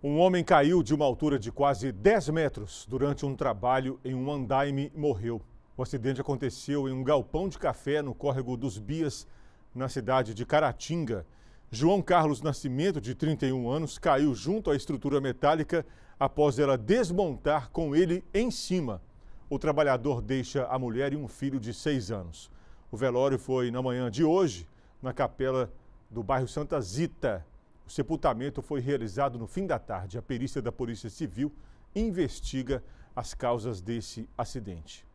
Um homem caiu de uma altura de quase 10 metros durante um trabalho em um andaime e morreu. O acidente aconteceu em um galpão de café no córrego dos Bias, na cidade de Caratinga. João Carlos Nascimento, de 31 anos, caiu junto à estrutura metálica após ela desmontar com ele em cima. O trabalhador deixa a mulher e um filho de 6 anos. O velório foi na manhã de hoje, na capela do bairro Santa Zita, o sepultamento foi realizado no fim da tarde. A perícia da Polícia Civil investiga as causas desse acidente.